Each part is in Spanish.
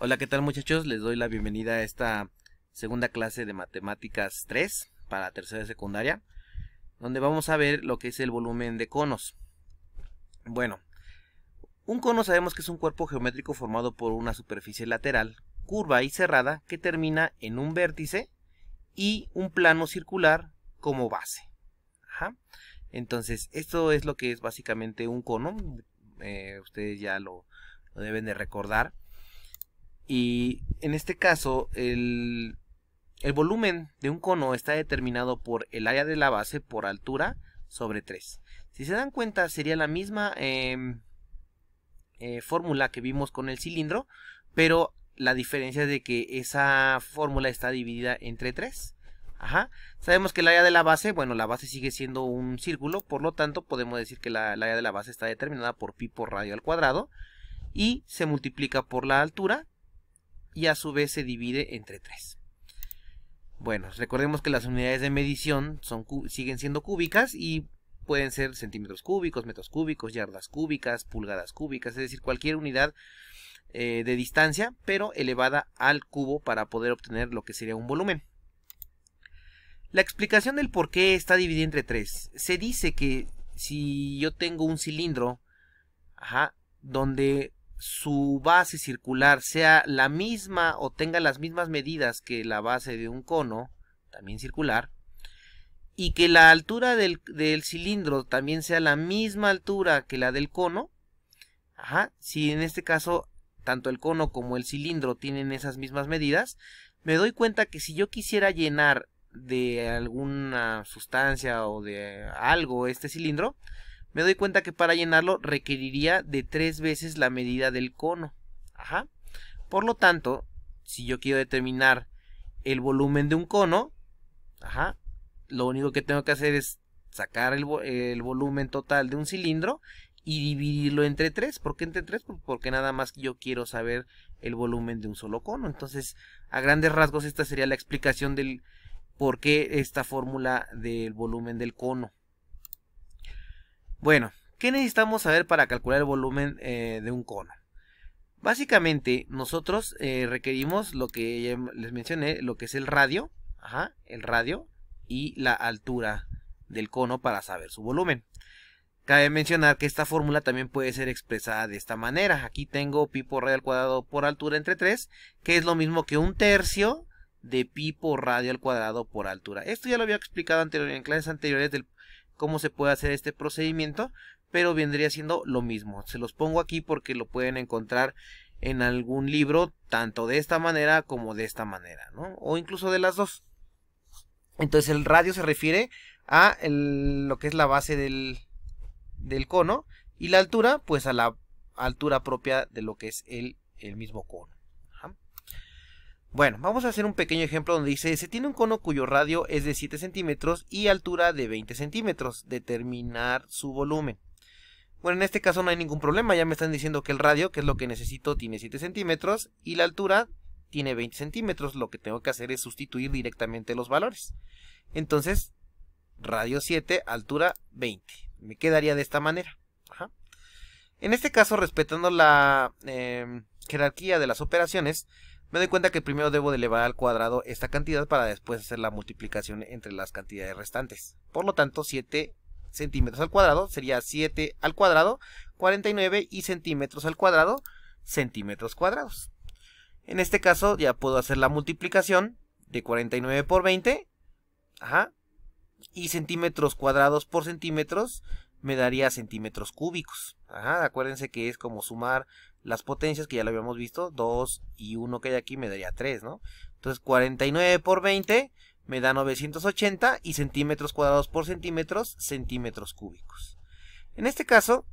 Hola, ¿qué tal muchachos? Les doy la bienvenida a esta segunda clase de matemáticas 3 para tercera secundaria, donde vamos a ver lo que es el volumen de conos. Bueno, un cono sabemos que es un cuerpo geométrico formado por una superficie lateral, curva y cerrada que termina en un vértice y un plano circular como base. Entonces, esto es lo que es básicamente un cono. Eh, ustedes ya lo deben de recordar. Y en este caso, el, volumen de un cono está determinado por el área de la base por altura sobre 3. Si se dan cuenta, sería la misma em, eh, fórmula que vimos con el cilindro, pero la diferencia es de que esa fórmula está dividida entre 3. Ajá. Sabemos que el área de la base, bueno, la base sigue siendo un círculo, por lo tanto podemos decir que el área de la base está determinada por pi por radio al cuadrado y se multiplica por la altura, y a su vez se divide entre 3. Bueno, recordemos que las unidades de medición son, siguen siendo cúbicas y pueden ser centímetros cúbicos, metros cúbicos, yardas cúbicas, pulgadas cúbicas, es decir, cualquier unidad eh, de distancia, pero elevada al cubo para poder obtener lo que sería un volumen. La explicación del por qué está dividida entre 3. Se dice que si yo tengo un cilindro, ajá, donde su base circular sea la misma o tenga las mismas medidas que la base de un cono, también circular, y que la altura del, cilindro también sea la misma altura que la del cono, ajá, si en este caso tanto el cono como el cilindro tienen esas mismas medidas, me doy cuenta que si yo quisiera llenar de alguna sustancia o de algo este cilindro, me doy cuenta que para llenarlo requeriría de tres veces la medida del cono. Por lo tanto, si yo quiero determinar el volumen de un cono, lo único que tengo que hacer es sacar el, volumen total de un cilindro y dividirlo entre tres. ¿Por qué entre tres? Pues porque nada más yo quiero saber el volumen de un solo cono. Entonces, a grandes rasgos, esta sería la explicación del por qué esta fórmula del volumen del cono. Bueno, ¿qué necesitamos saber para calcular el volumen eh, de un cono? Básicamente, nosotros eh, requerimos lo que ya les mencioné, lo que es el radio, ajá, el radio y la altura del cono para saber su volumen. Cabe mencionar que esta fórmula también puede ser expresada de esta manera. Aquí tengo pi por radio al cuadrado por altura entre 3, que es lo mismo que un tercio de pi por radio al cuadrado por altura. Esto ya lo había explicado anterior, en clases anteriores del, cómo se puede hacer este procedimiento, pero vendría siendo lo mismo. Se los pongo aquí porque lo pueden encontrar en algún libro, tanto de esta manera como de esta manera, ¿no? O incluso de las dos. Entonces el radio se refiere a lo que es la base del, cono y la altura, pues a la altura propia de lo que es el mismo cono. Bueno, vamos a hacer un pequeño ejemplo donde dice, se tiene un cono cuyo radio es de 7 centímetros y altura de 20 centímetros, determinar su volumen. Bueno, en este caso no hay ningún problema, ya me están diciendo que el radio, que es lo que necesito, tiene 7 centímetros y la altura tiene 20 centímetros, lo que tengo que hacer es sustituir directamente los valores. Entonces, radio 7, altura 20. Me quedaría de esta manera. En este caso, respetando la em, jerarquía de las operaciones, me doy cuenta que primero debo de elevar al cuadrado esta cantidad para después hacer la multiplicación entre las cantidades restantes. Por lo tanto, 7 centímetros al cuadrado sería 7 al cuadrado, 49 y centímetros al cuadrado, centímetros cuadrados. En este caso ya puedo hacer la multiplicación de 49 por 20, ajá, y centímetros cuadrados por centímetros me daría centímetros cúbicos. Ajá, acuérdense que es como sumar las potencias que ya lo habíamos visto, 2 y 1 que hay aquí me daría 3, ¿no? Entonces 49 por 20 me da 980 y centímetros cuadrados por centímetros, centímetros cúbicos. En este caso,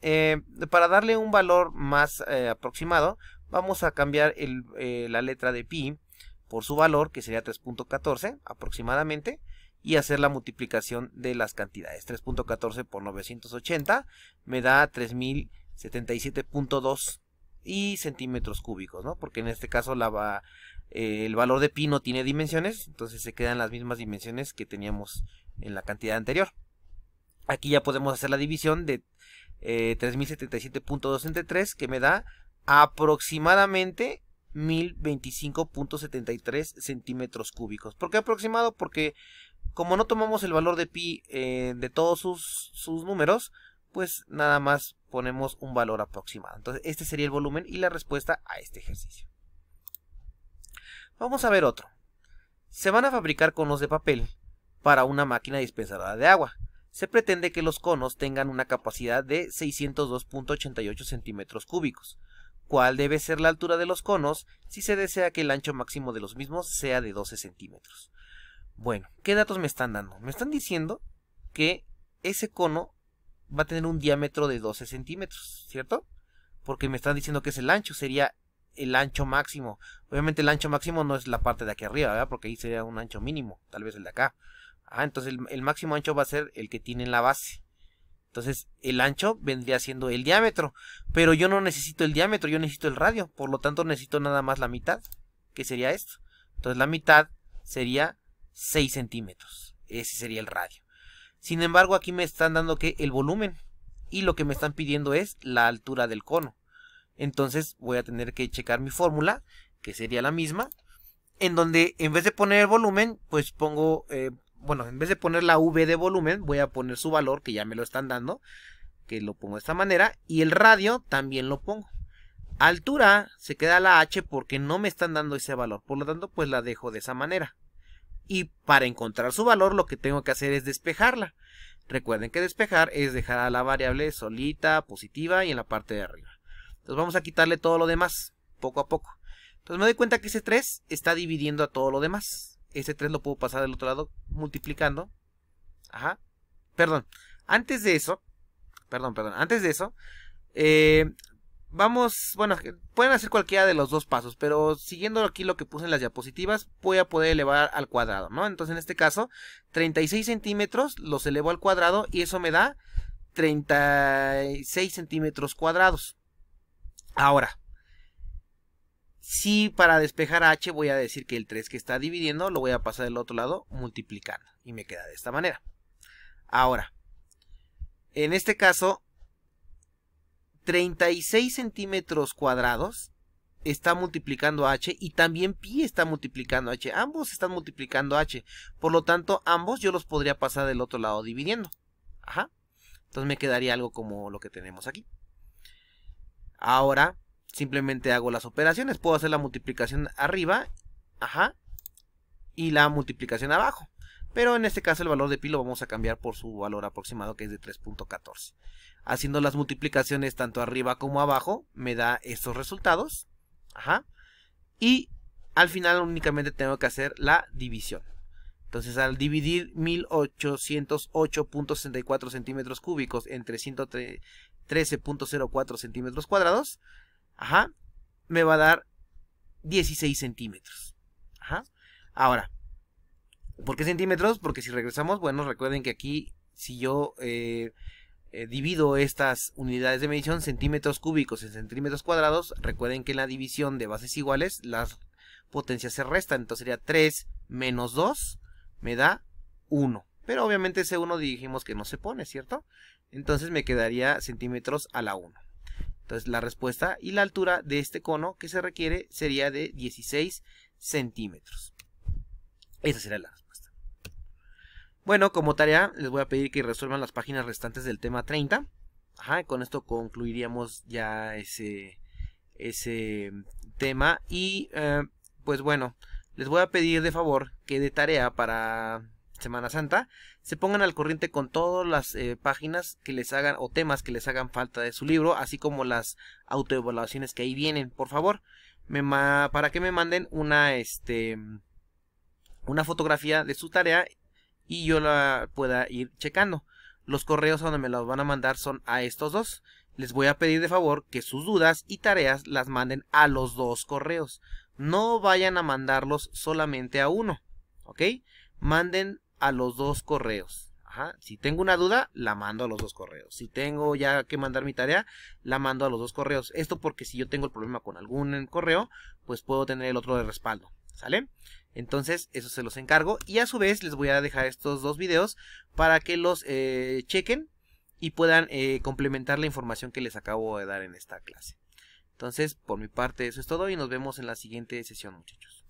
eh, para darle un valor más eh, aproximado, vamos a cambiar eh, la letra de pi por su valor, que sería 3.14 aproximadamente, y hacer la multiplicación de las cantidades. 3.14 por 980 me da 3000 77.2 y centímetros cúbicos, ¿no? Porque en este caso eh, el valor de pi no tiene dimensiones, entonces se quedan las mismas dimensiones que teníamos en la cantidad anterior. Aquí ya podemos hacer la división de 3077.2 eh, entre 3, que me da aproximadamente 1025.73 centímetros cúbicos. ¿Por qué aproximado? Porque como no tomamos el valor de pi eh, de todos sus números, pues nada más ponemos un valor aproximado. Entonces, este sería el volumen y la respuesta a este ejercicio. Vamos a ver otro. Se van a fabricar conos de papel para una máquina dispensadora de agua. Se pretende que los conos tengan una capacidad de 602.88 centímetros cúbicos. ¿Cuál debe ser la altura de los conos si se desea que el ancho máximo de los mismos sea de 12 centímetros? Bueno, ¿qué datos me están dando? Me están diciendo que ese cono va a tener un diámetro de 12 centímetros, ¿cierto? Porque me están diciendo que es el ancho, sería el ancho máximo. Obviamente el ancho máximo no es la parte de aquí arriba, ¿verdad? Porque ahí sería un ancho mínimo, tal vez el de acá. Ah, entonces el, máximo ancho va a ser el que tiene la base. Entonces el ancho vendría siendo el diámetro. Pero yo no necesito el diámetro, yo necesito el radio. Por lo tanto necesito nada más la mitad, que sería esto. Entonces la mitad sería 6 centímetros. Ese sería el radio. Sin embargo, aquí me están dando que el volumen y lo que me están pidiendo es la altura del cono. Entonces voy a tener que checar mi fórmula, que sería la misma, en donde en vez de poner el volumen, pues pongo, eh, bueno, en vez de poner la V de volumen, voy a poner su valor, que ya me lo están dando, que lo pongo de esta manera, y el radio también lo pongo. Altura se queda la H porque no me están dando ese valor, por lo tanto pues la dejo de esa manera y para encontrar su valor lo que tengo que hacer es despejarla. Recuerden que despejar es dejar a la variable solita, positiva y en la parte de arriba. Entonces vamos a quitarle todo lo demás, poco a poco. Entonces me doy cuenta que ese 3 está dividiendo a todo lo demás. Ese 3 lo puedo pasar del otro lado multiplicando. Ajá. Perdón. Antes de eso. Perdón, perdón. Antes de eso. Eh, Vamos, bueno, pueden hacer cualquiera de los dos pasos, pero siguiendo aquí lo que puse en las diapositivas, voy a poder elevar al cuadrado, ¿no? Entonces en este caso, 36 centímetros los elevo al cuadrado y eso me da 36 centímetros cuadrados. Ahora, si para despejar h voy a decir que el 3 que está dividiendo lo voy a pasar del otro lado multiplicando y me queda de esta manera. Ahora, en este caso 36 centímetros cuadrados está multiplicando h y también pi está multiplicando h. Ambos están multiplicando h. Por lo tanto, ambos yo los podría pasar del otro lado dividiendo. Ajá. Entonces me quedaría algo como lo que tenemos aquí. Ahora simplemente hago las operaciones. Puedo hacer la multiplicación arriba. Ajá. Y la multiplicación abajo. Pero en este caso el valor de pi lo vamos a cambiar por su valor aproximado que es de 3.14. Haciendo las multiplicaciones tanto arriba como abajo me da estos resultados. Ajá. Y al final únicamente tengo que hacer la división. Entonces al dividir 1808.64 centímetros cúbicos entre 113.04 centímetros cuadrados, ajá, me va a dar 16 centímetros. Ajá. Ahora, ¿Por qué centímetros? Porque si regresamos, bueno, recuerden que aquí, si yo eh, eh, divido estas unidades de medición centímetros cúbicos en centímetros cuadrados, recuerden que en la división de bases iguales las potencias se restan, entonces sería 3 menos 2 me da 1. Pero obviamente ese 1 dijimos que no se pone, ¿cierto? Entonces me quedaría centímetros a la 1. Entonces la respuesta y la altura de este cono que se requiere sería de 16 centímetros. Esa sería la bueno, como tarea les voy a pedir que resuelvan las páginas restantes del tema 30. Ajá, con esto concluiríamos ya ese, ese mm, tema. Y eh, pues bueno, les voy a pedir de favor que de tarea para Semana Santa se pongan al corriente con todas las eh, páginas que les hagan o temas que les hagan falta de su libro, así como las autoevaluaciones que ahí vienen. Por favor, me para que me manden una, este, mm, una fotografía de su tarea y yo la pueda ir checando. Los correos donde me los van a mandar son a estos dos. Les voy a pedir de favor que sus dudas y tareas las manden a los dos correos. No vayan a mandarlos solamente a uno. ¿Ok? Manden a los dos correos. Si tengo una duda, la mando a los dos correos. Si tengo ya que mandar mi tarea, la mando a los dos correos. Esto porque si yo tengo el problema con algún correo, pues puedo tener el otro de respaldo. ¿Sale? Entonces, eso se los encargo. Y a su vez, les voy a dejar estos dos videos para que los eh, chequen y puedan eh, complementar la información que les acabo de dar en esta clase. Entonces, por mi parte, eso es todo y nos vemos en la siguiente sesión, muchachos.